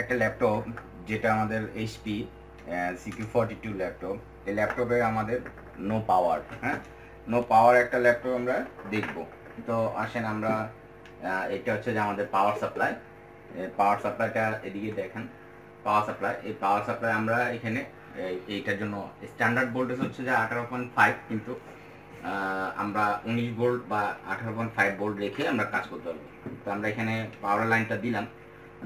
একটা ল্যাপটপ যেটা আমাদের HP CQ forty two laptop এই ল্যাপটপে আমাদের নো পাওয়ার হ্যাঁ নো পাওয়ার একটা ল্যাপটপ আমরা দেখব তো আসেন আমরা এটা হচ্ছে যে আমাদের পাওয়ার সাপ্লাই পাওয়ার সাপ্লাইটা এদিকে দেখেন পাওয়ার সাপ্লাই এই পাওয়ার সাপ্লাই আমরা এখানে এইটার জন্য স্ট্যান্ডার্ড ভোল্টেজ হচ্ছে যে আঠারো পয়েন্ট ফাইভ কিন্তু আমরা উনিশ ভোল্ট বা আঠারো পয়েন্ট ফাইভ ভোল্ট রেখে আমরা কাজ করতে পারবো তো আমরা এখানে পাওয়ার লাইনটা দিলাম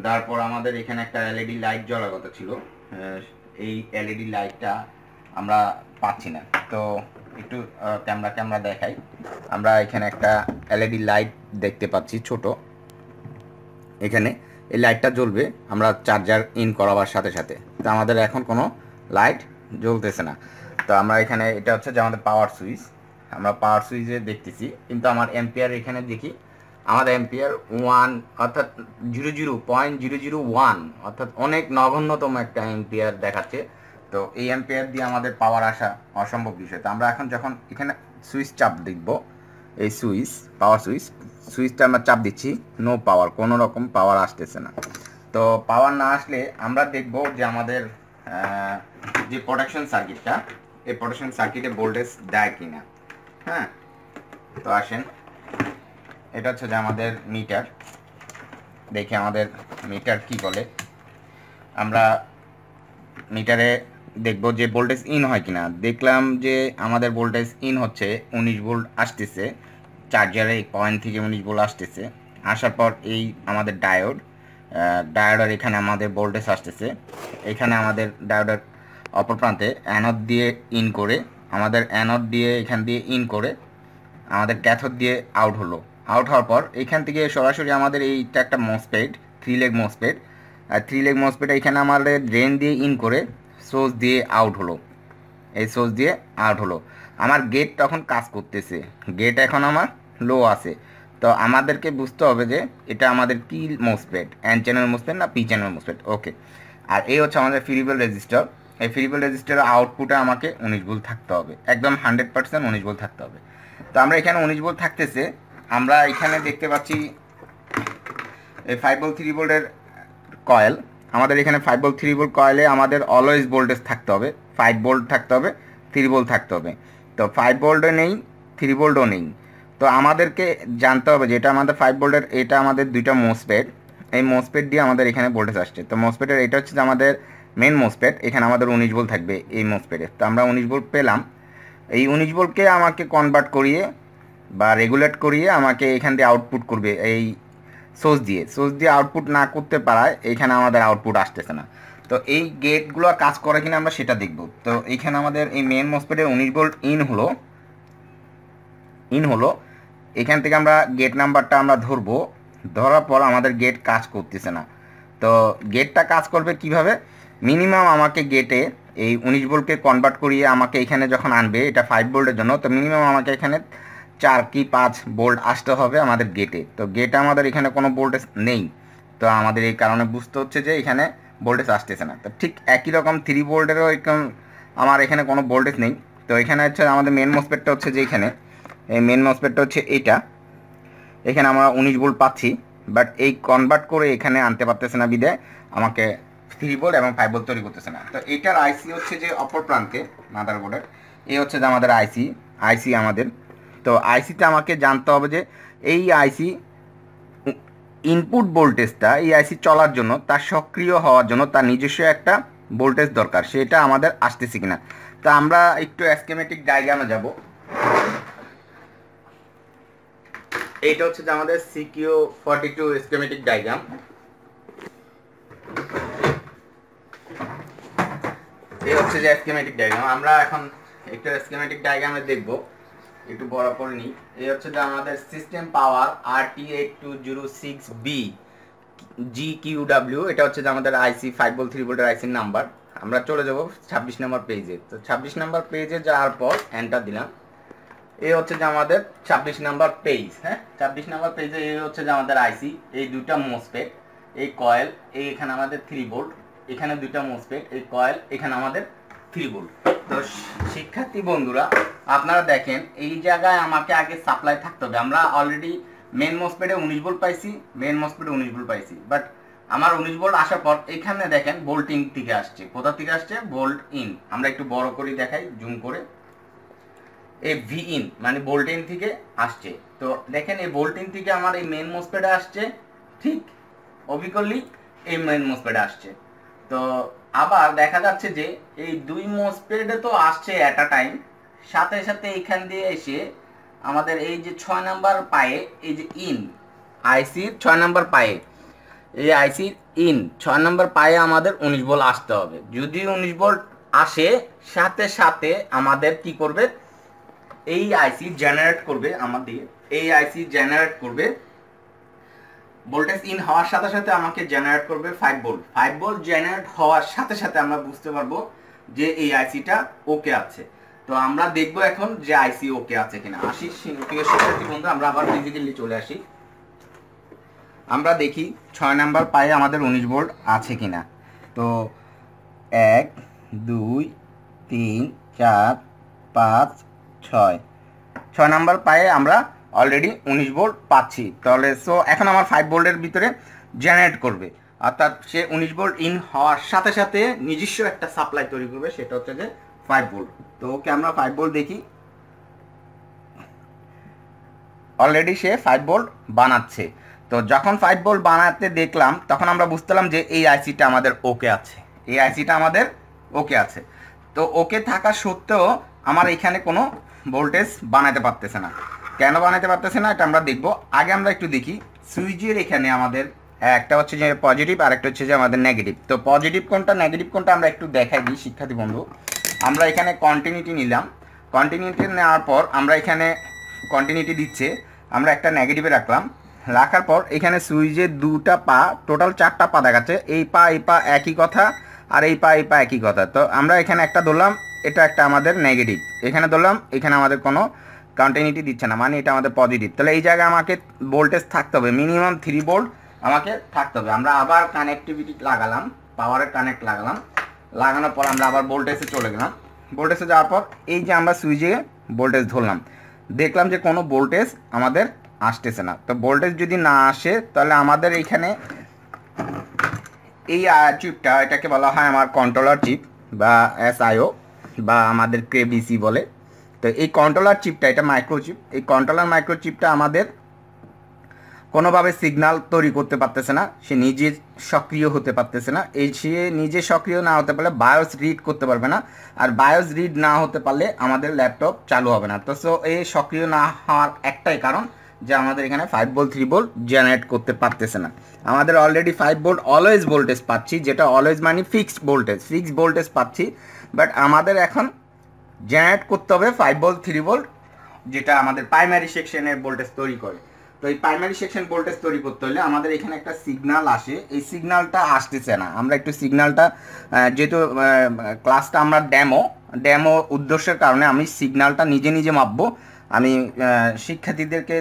তারপর আমাদের এখানে একটা এলইডি লাইট জ্বলার কথা ছিল এই এলইডি লাইটটা e আমরা পাচ্ছি না তো একটু ক্যামেরা ক্যামেরা দেখাই আমরা এখানে একটা এলইডি লাইট e দেখতে পাচ্ছি ছোট এখানে এই লাইটটা জ্বলবে আমরা চার্জার ইন করাবার সাথে সাথে তো আমাদের এখন কোনো লাইট জ্বলতেছে না তো আমরা এখানে এটা হচ্ছে যে আমাদের পাওয়ার সুইচ আমরা পাওয়ার সুইচে দেখতেছি কিন্তু আমার এম্পিয়ার এখানে দেখি আমাদের এম্পিয়ার ওয়ান অর্থাৎ zero zero point zero zero one অর্থাৎ অনেক নগণ্যতম একটা এম্পিয়ার দেখাচ্ছে তো এই এম্পিয়ার দিয়ে আমাদের পাওয়ার আসা অসম্ভব বিষয় তো আমরা এখন যখন এখানে সুইচ চাপ দেখব এই সুইচ পাওয়ার সুইচ সুইচটা আমরা চাপ দিচ্ছি নো পাওয়ার কোনো রকম পাওয়ার আসতেছে না তো পাওয়ার না আসলে আমরা দেখব যে আমাদের যে প্রোডাকশন সার্কিটটা এই প্রোডাকশন সার্কিটে ভোল্টেজ দেয় কিনা হ্যাঁ তো আসেন এটা হচ্ছে যে আমাদের মিটার দেখি আমাদের মিটার কি বলে আমরা মিটারে দেখব যে ভোল্টেজ ইন হয় কিনা দেখলাম যে আমাদের ভোল্টেজ ইন হচ্ছে উনিশ ভোল্ট আসতেছে চার্জারে পয়েন্ট থেকে উনিশ ভোল্ট আসতেছে আসার পর এই আমাদের ডায়োড ডায়োডার এখানে আমাদের ভোল্টেজ আসতেছে এখানে আমাদের ডায়োডার অপর প্রান্তে অ্যানড দিয়ে ইন করে আমাদের অ্যানড দিয়ে এখান দিয়ে ইন করে আমাদের ক্যাথড দিয়ে আউট হলো আউট হওয়ার পর এখান থেকে সরাসরি আমাদের এইটা একটা মসপেড থ্রি লেগ মসপেড আর থ্রি লেগ মসপেড এখানে আমাদের ড্রেন দিয়ে ইন করে সোর্স দিয়ে আউট হলো এই সোর্স দিয়ে আউট হলো আমার গেট তখন কাজ করতেছে গেট এখন আমার লো আছে তো আমাদেরকে বুঝতে হবে যে এটা আমাদের কি মোসপেড এন চ্যানেল মোসপেড না পি চ্যানেল মোসপেড ওকে আর এই হচ্ছে আমাদের ফিরিবল রেজিস্টার এই ফিরিবল রেজিস্টারের আউটপুটে আমাকে উনিশ ভোল্ট থাকতে হবে একদম হান্ড্রেড পার্সেন্ট উনিশ ভোল্ট থাকতে হবে তো আমরা এখানে উনিশ ভোল্ট থাকতেছে আমরা এখানে দেখতে পাচ্ছি এই ফাইভ বল থ্রি বোল্টের কয়েল আমাদের এখানে ফাইভ বল থ্রি বোল্ট কয়েলে আমাদের অলওয়েজ ভোল্টেজ থাকতে হবে ফাইভ বোল্ট থাকতে হবে থ্রি বোল্ট থাকতে হবে তো ফাইভ বোল্টও নেই থ্রি বোল্টও নেই তো আমাদেরকে জানতে হবে যেটা আমাদের ফাইভ বোল্টের এটা আমাদের দুইটা মোসপেড এই মোসপেড দিয়ে আমাদের এখানে ভোল্টেজ আসছে তো মোসপেডের এটা হচ্ছে যে আমাদের মেন মোসপেড এখানে আমাদের উনিশ বোল্ট থাকবে এই মোসপেডে তো আমরা উনিশ বোল্ট পেলাম এই উনিশ বোল্টকে আমাকে কনভার্ট করিয়ে বা রেগুলেট করিয়ে আমাকে এখান দিয়ে আউটপুট করবে এই সোর্স দিয়ে সোর্স দিয়ে আউটপুট না করতে পারায় এখানে আমাদের আউটপুট আসতেছে না তো এই গেটগুলো কাজ করে কিনা আমরা সেটা দেখব তো এইখানে আমাদের এই মেন মসপেটের উনিশ বোল্ট ইন হলো ইন হলো এখান থেকে আমরা গেট নাম্বারটা আমরা ধরবো ধরার পর আমাদের গেট কাজ করতেছে না তো গেটটা কাজ করবে কিভাবে মিনিমাম আমাকে গেটে এই উনিশ বোল্টকে কনভার্ট করিয়ে আমাকে এখানে যখন আনবে এটা ফাইভ বোল্টের জন্য তো মিনিমাম আমাকে এখানে চার কি পাঁচ বোল্ট আসতে হবে আমাদের গেটে তো গেটে আমাদের এখানে কোনো ভোল্টেজ নেই তো আমাদের এই কারণে বুঝতে হচ্ছে যে এখানে ভোল্টেজ আসতেছে না তো ঠিক একই রকম থ্রি ভোল্টেরও এরকম আমার এখানে কোনো ভোল্টেজ নেই তো এখানে হচ্ছে আমাদের মেন মসপেটটা হচ্ছে যে এখানে এই মেন মসপেটটা হচ্ছে এটা এখানে আমরা উনিশ ভোল্ট পাচ্ছি বাট এই কনভার্ট করে এখানে আনতে পারতেছে না বিদে আমাকে থ্রি বোল্ট এবং ফাইভ বোল্ট তৈরি করতেছে না তো এটার আইসি হচ্ছে যে অপর প্রান্তে মাদার বোর্ডের এই হচ্ছে যে আমাদের আইসি আইসি আমাদের তো আইসিতে আমাকে জানতে হবে যে এই আইসি ইনপুট ভোল্টেজটা এই আইসি চলার জন্য তার সক্রিয় হওয়ার জন্য তার নিজস্ব একটা ভোল্টেজ দরকার সেটা আমাদের আসতেছে কিনা তা আমরা একটু অ্যাসকেমেটিক ডায়গ্রামে যাব এইটা হচ্ছে যে আমাদের CQ forty two schematic diagram এই হচ্ছে যে স্কেমেটিক ডায়গ্রাম আমরা এখন একটু স্কেমেটিক ডায়গ্রামে দেখবো একটু বড় করে নিই এই হচ্ছে যে আমাদের system power R T eight two zero six B G Q W এটা হচ্ছে যে আমাদের আইসি ফাইভ বল থ্রি বোল্টের আইসির নাম্বার আমরা চলে যাব ছাব্বিশ নম্বর পেজে তো ছাব্বিশ নম্বর পেজে যাওয়ার পর এন্টার দিলাম এই হচ্ছে যে আমাদের ছাব্বিশ নাম্বার পেজ হ্যাঁ ছাব্বিশ নম্বর পেজে এই হচ্ছে যে আমাদের আইসি এই দুটা মোসপেট এই কয়েল এই এখানে আমাদের থ্রি বোল্ট এখানে দুটা মোসপেট এই কয়েল এখানে আমাদের থ্রি বোল্ট তো শিক্ষার্থী বন্ধুরা আপনারা দেখেন এই জায়গায় আমাকে আগে সাপ্লাই থাকতে হবে আমরা অলরেডি মেন মসপেডে উনিশ বোল্ট পাইছি মেন মসপেডে উনিশ বোল্ট পাইছি বাট আমার উনিশ বোল্ট আসার পর এখানে দেখেন ইন থেকে আসছে কোথা থেকে আসছে বোল্ট ইন আমরা একটু বড় করে দেখাই জুম করে এই ভি ইন মানে বোল্ট ইন থেকে আসছে তো দেখেন এই বোল্ট ইন থেকে আমার এই মেন মসপেডে আসছে ঠিক অবিকলি এই মেন মসপেডে আসছে তো আবার দেখা যাচ্ছে যে এই দুই মোজ পিরিয়ডে তো আসছে অ্যাট টাইম সাথে সাথে এইখান দিয়ে এসে আমাদের এই যে ছয় নাম্বার পায়ে এই যে ইন আইসির ছয় নাম্বার পায়ে এই আইসির ইন ছয় নাম্বার পায়ে আমাদের উনিশ বল আসতে হবে যদি উনিশ বল আসে সাথে সাথে আমাদের কি করবে এই আইসি জেনারেট করবে আমাদের এই আইসি জেনারেট করবে ভোল্টেজ ইন হওয়ার সাথে সাথে আমাকে জেনারেট করবে five volt five volt generate হওয়ার সাথে সাথে আমরা বুঝতে পারবো যে এই আইসিটা ওকে আছে তো আমরা দেখব এখন যে আইসি ওকে আছে কিনা আসি শিক্ষার্থী বন্ধু আমরা আবার ফিজিক্যালি চলে আসি আমরা দেখি ছয় নাম্বার পায়ে আমাদের উনিশ ভোল্ট আছে কিনা তো এক দুই তিন চার পাঁচ ছয় ছয় নাম্বার পায়ে আমরা অলরেডি উনিশ ভোল্ট পাচ্ছি তাহলে সো এখন আমার ফাইভ ভোল্টের ভিতরে জেনারেট করবে অর্থাৎ সে উনিশ ভোল্ট ইন হওয়ার সাথে সাথে নিজস্ব একটা সাপ্লাই তৈরি করবে সেটা হচ্ছে যে ফাইভ ভোল্ট তো ওকে আমরা ফাইভ ভোল্ট দেখি অলরেডি সে ফাইভ ভোল্ট বানাচ্ছে তো যখন ফাইভ ভোল্ট বানাতে দেখলাম তখন আমরা বুঝতেলাম যে এই আইসিটা আমাদের ওকে আছে এই আইসিটা আমাদের ওকে আছে তো ওকে থাকা সত্ত্বেও আমার এখানে কোনো ভোল্টেজ বানাতে পারতেছে না কেন বানাতে পারতেছে না এটা আমরা দেখব আগে আমরা একটু দেখি সুইচের এখানে আমাদের হ্যাঁ, একটা হচ্ছে যে পজিটিভ আর একটা হচ্ছে যে আমাদের নেগেটিভ তো পজিটিভ কোনটা নেগেটিভ কোনটা আমরা একটু দেখাই দিই শিক্ষার্থী বন্ধু আমরা এখানে কন্টিনিউটি নিলাম কন্টিনিউটি নেওয়ার পর আমরা এখানে কন্টিনিউটি দিচ্ছে আমরা একটা নেগেটিভে রাখলাম রাখার পর এখানে সুইচের দুটা পা টোটাল চারটা পা দেখাচ্ছে এই পা এই পা একই কথা আর এই পা এই পা একই কথা তো আমরা এখানে একটা ধরলাম এটা একটা আমাদের নেগেটিভ এখানে ধরলাম এখানে আমাদের কোনো কন্টিনিউটি দিচ্ছে না মানে এটা আমাদের পজিটিভ তাহলে এই জায়গায় আমাকে ভোল্টেজ থাকতে হবে মিনিমাম থ্রি ভোল্ট আমাকে থাকতে হবে আমরা আবার কানেক্টিভিটি লাগালাম পাওয়ারের কানেক্ট লাগালাম লাগানোর পর আমরা আবার ভোল্টেজে চলে গেলাম ভোল্টেজে যাওয়ার পর এই যে আমরা সুইচে ভোল্টেজ ধরলাম দেখলাম যে কোনো ভোল্টেজ আমাদের আসতেছে না তো ভোল্টেজ যদি না আসে তাহলে আমাদের এইখানে এই চিপটা এটাকে বলা হয় আমার কন্ট্রোলার চিপ বা এস আইও বা আমাদের কেবিসি বলে তো এই কন্ট্রোলার চিপটা এটা মাইক্রোচিপ এই কন্ট্রোলার মাইক্রোচিপটা আমাদের কোনোভাবে সিগনাল তৈরি করতে পারতেছে না সে নিজে সক্রিয় হতে পারতেছে না এই সে নিজে সক্রিয় না হতে পারলে বায়োস রিড করতে পারবে না আর বায়োস রিড না হতে পারলে আমাদের ল্যাপটপ চালু হবে না তো সো এই সক্রিয় না হওয়ার একটাই কারণ যে আমাদের এখানে five volt three volt generate করতে পারতেছে না আমাদের already five volt always voltage পাচ্ছি যেটা অলওয়েজ মানে ফিক্সড ভোল্টেজ ফিক্সড ভোল্টেজ পাচ্ছি বাট আমাদের এখন জেনারেট করতে হবে ফাইভ ভোল্ট থ্রি ভোল্ট যেটা আমাদের প্রাইমারি সেকশনের ভোল্টেজ তৈরি করে তো এই প্রাইমারি সেকশন ভোল্টেজ তৈরি করতে হলে আমাদের এখানে একটা সিগনাল আসে এই সিগনালটা আসতেছে না আমরা একটু সিগনালটা যেহেতু ক্লাসটা আমরা ড্যামো ড্যামো উদ্দেশ্যের কারণে আমি সিগনালটা নিজে নিজে মাপবো আমি শিক্ষার্থীদেরকে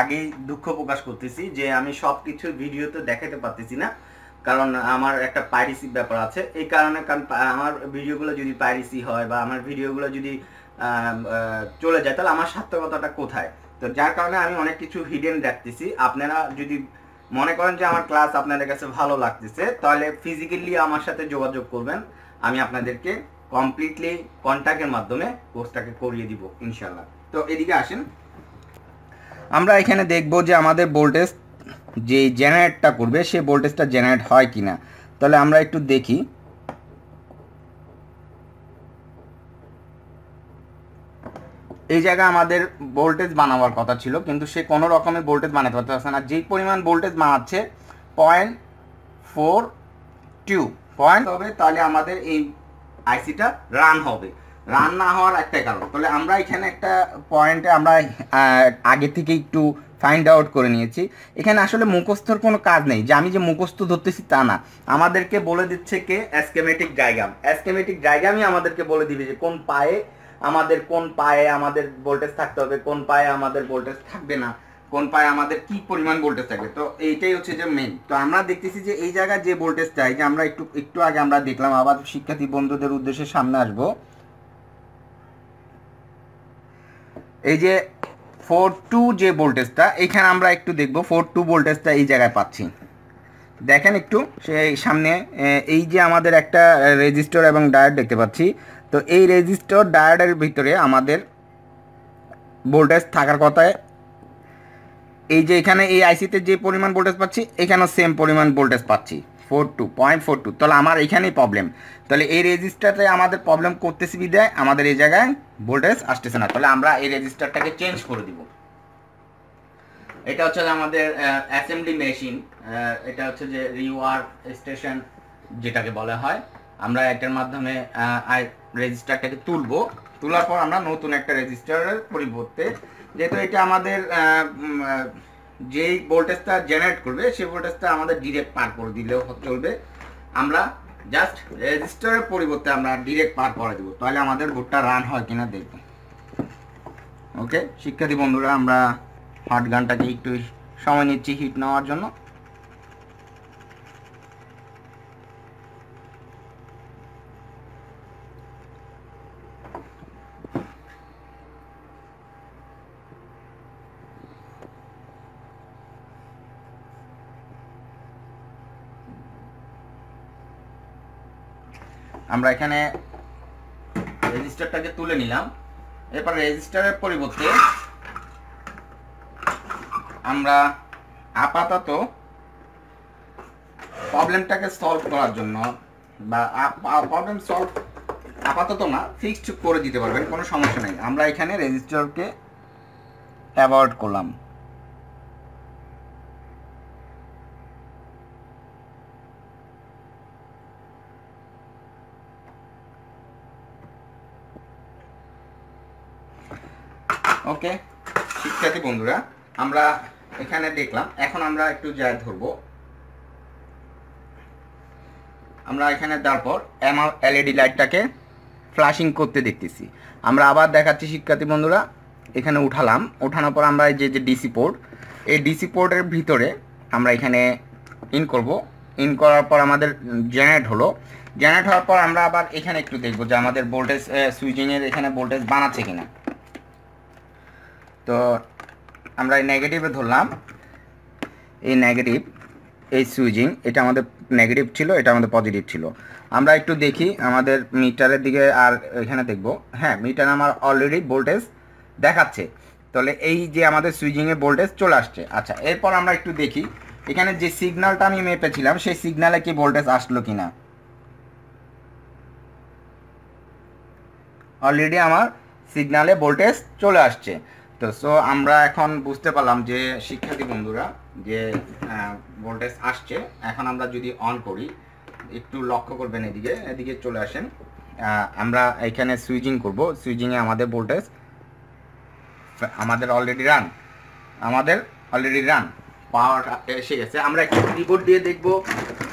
আগেই দুঃখ প্রকাশ করতেছি যে আমি সব কিছু ভিডিওতে দেখাতে পারতেছি না কারণ আমার একটা পাইরেসি ব্যাপার আছে এই কারণে কারণ আমার ভিডিওগুলো যদি পাইরেসি হয় বা আমার ভিডিওগুলো যদি চলে যায় তাহলে আমার সার্থকতাটা কোথায় তো যার কারণে আমি অনেক কিছু হিডেন দেখতেছি আপনারা যদি মনে করেন যে আমার ক্লাস আপনাদের কাছে ভালো লাগতেছে তাহলে ফিজিক্যালি আমার সাথে যোগাযোগ করবেন আমি আপনাদেরকে কমপ্লিটলি কন্ট্যাক্টের মাধ্যমে কোর্সটাকে করিয়ে দিব ইনশাল্লাহ তো এদিকে আসেন আমরা এখানে দেখব যে আমাদের ভোল্টেজ যে জেনারেটটা করবে সে ভোল্টেজটা জেনারেট হয় কি না তাহলে আমরা একটু দেখি এই জায়গায় আমাদের ভোল্টেজ বানাবার কথা ছিল কিন্তু সে কোনো রকমের ভোল্টেজ বানাতে পারতেছে না যেই পরিমাণ ভোল্টেজ বানাচ্ছে পয়েন্ট ফোর টু পয়েন্ট হবে তাহলে আমাদের এই আইসিটা রান হবে রান না হওয়ার একটাই কারণ তাহলে আমরা এখানে একটা পয়েন্টে আমরা আগে থেকে একটু ফাইন্ড আউট করে নিয়েছি এখানে আসলে মুখস্থর কোনো কাজ নেই যে আমি যে মুখস্থ ধরতেছি তা না আমাদেরকে বলে দিচ্ছে কে অ্যাসকেমেটিক ডায়গ্রাম অ্যাসকেমেটিক ডায়গ্রামই আমাদেরকে বলে দিবে যে কোন পায়ে আমাদের কোন পায়ে আমাদের ভোল্টেজ থাকতে হবে কোন পায়ে আমাদের ভোল্টেজ থাকবে না কোন পায়ে আমাদের কি পরিমাণ ভোল্টেজ থাকবে তো এইটাই হচ্ছে যে মেন তো আমরা দেখতেছি যে এই জায়গায় যে ভোল্টেজ চাই যে আমরা একটু একটু আগে আমরা দেখলাম আবার শিক্ষার্থী বন্ধুদের উদ্দেশ্যে সামনে আসবো এই যে ফোর টু যে ভোল্টেজটা এখানে আমরা একটু দেখব ফোর টু ভোল্টেজটা এই জায়গায় পাচ্ছি দেখেন একটু সেই সামনে এই যে আমাদের একটা রেজিস্টর এবং ডায়ার দেখতে পাচ্ছি তো এই রেজিস্টর ডায়ারের ভিতরে আমাদের ভোল্টেজ থাকার কথা এই যে এখানে এই আইসিতে যে পরিমাণ ভোল্টেজ পাচ্ছি এখানেও সেম পরিমাণ ভোল্টেজ পাচ্ছি four two point four two তাহলে আমার এখানেই প্রবলেম তাহলে এই রেজিস্টারটাই আমাদের প্রবলেম করতেছি বিদায় আমাদের এই জায়গায় ভোল্টেজ আসতেছে না তাহলে আমরা এই রেজিস্টারটাকে চেঞ্জ করে দিব এটা হচ্ছে আমাদের অ্যাসেম্বলি মেশিন এটা হচ্ছে যে রিওয়ার স্টেশন যেটাকে বলা হয় আমরা এটার মাধ্যমে রেজিস্টারটাকে তুলবো তোলার পর আমরা নতুন একটা রেজিস্টারের পরিবর্তে যেহেতু এটা আমাদের যেই ভোল্টেজটা জেনারেট করবে সেই ভোল্টেজটা আমাদের ডিরেক্ট পার করে দিলেও চলবে আমরা জাস্ট রেজিস্টারের পরিবর্তে আমরা ডিরেক্ট পার করে দেবো তাহলে আমাদের ভোটটা রান হয় কিনা দেখব ওকে শিক্ষার্থী বন্ধুরা আমরা হট গানটাকে একটু সময় নিচ্ছি হিট নেওয়ার জন্য আমরা এখানে রেজিস্টারটাকে তুলে নিলাম এরপর রেজিস্টারের পরিবর্তে আমরা আপাতত প্রবলেমটাকে সলভ করার জন্য বা প্রবলেম সলভ আপাতত না ফিক্সড করে দিতে পারবেন কোনো সমস্যা নেই আমরা এখানে রেজিস্টারকে অ্যাভয়েড করলাম ওকে শিক্ষার্থী বন্ধুরা আমরা এখানে দেখলাম এখন আমরা একটু যা ধরবো আমরা এখানে তারপর এলইডি লাইটটাকে ফ্লাশিং করতে দেখতেছি আমরা আবার দেখাচ্ছি শিক্ষার্থী বন্ধুরা এখানে উঠালাম ওঠানোর পর আমরা যে যে ডিসি পোর্ট এই ডিসি পোর্টের ভিতরে আমরা এখানে ইন করব ইন করার পর আমাদের জেনারেট হলো জেনারেট হওয়ার পর আমরা আবার এখানে একটু দেখব যে আমাদের ভোল্টেজ সুইচিংয়ের এখানে ভোল্টেজ বানাচ্ছে কিনা তো আমরা এই নেগেটিভে ধরলাম এই নেগেটিভ এই সুইজিং এটা আমাদের নেগেটিভ ছিল এটা আমাদের পজিটিভ ছিল আমরা একটু দেখি আমাদের মিটারের দিকে আর এখানে দেখব হ্যাঁ মিটার আমার অলরেডি ভোল্টেজ দেখাচ্ছে তাহলে এই যে আমাদের সুইজিংয়ে ভোল্টেজ চলে আসছে আচ্ছা এরপর আমরা একটু দেখি এখানে যে সিগনালটা আমি মেপেছিলাম সেই সিগনালে কি ভোল্টেজ আসলো কি না অলরেডি আমার সিগনালে ভোল্টেজ চলে আসছে তো সো আমরা এখন বুঝতে পারলাম যে শিক্ষার্থী বন্ধুরা যে ভোল্টেজ আসছে এখন আমরা যদি অন করি একটু লক্ষ্য করবেন এদিকে এদিকে চলে আসেন আমরা এখানে সুইচিং করব সুইচিংয়ে আমাদের ভোল্টেজ আমাদের অলরেডি রান আমাদের অলরেডি রান পাওয়ার এসে গেছে আমরা একটু রিপোর্ট দিয়ে দেখব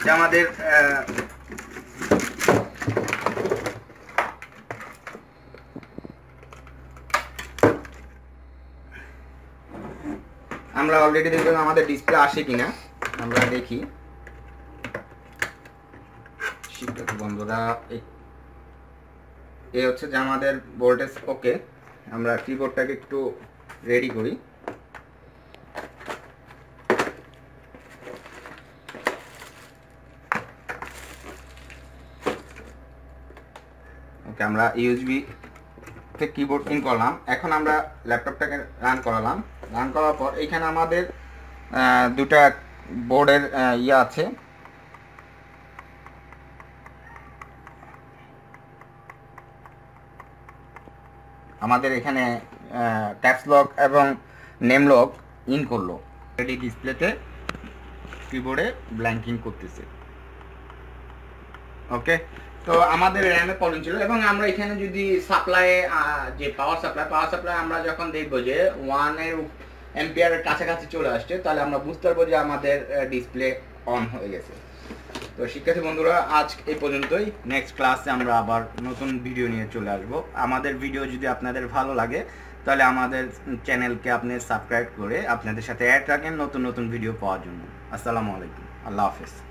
যে আমাদের আমরা অলরেডি দেখবেন আমাদের ডিসপ্লে আসে কিনা আমরা দেখি বন্ধুরা এ হচ্ছে যে আমাদের ভোল্টেজ ওকে আমরা কিবোর্ডটাকে একটু রেডি করি ওকে আমরা ইউজবি হচ্ছে কিবোর্ড ইন করলাম এখন আমরা ল্যাপটপটাকে রান করালাম রান করার পর এখানে আমাদের দুটা বোর্ডের ইয়ে আছে আমাদের এখানে ট্যাক্স লক এবং নেম লক ইন করলো এটি ডিসপ্লেতে কিবোর্ডে ব্ল্যাঙ্কিং করতেছে ওকে তো আমাদের র্যামে প্রবলেম ছিল এবং আমরা এখানে যদি সাপ্লাই যে পাওয়ার সাপ্লাই পাওয়ার সাপ্লাই আমরা যখন দেখবো যে ওয়ানের এর কাছাকাছি চলে আসছে তাহলে আমরা বুঝতে পারবো যে আমাদের ডিসপ্লে অন হয়ে গেছে তো শিক্ষার্থী বন্ধুরা আজ এই পর্যন্তই নেক্সট ক্লাসে আমরা আবার নতুন ভিডিও নিয়ে চলে আসব আমাদের ভিডিও যদি আপনাদের ভালো লাগে তাহলে আমাদের চ্যানেলকে আপনি সাবস্ক্রাইব করে আপনাদের সাথে অ্যাড রাখেন নতুন নতুন ভিডিও পাওয়ার জন্য আসসালামু আলাইকুম আল্লাহ হাফেজ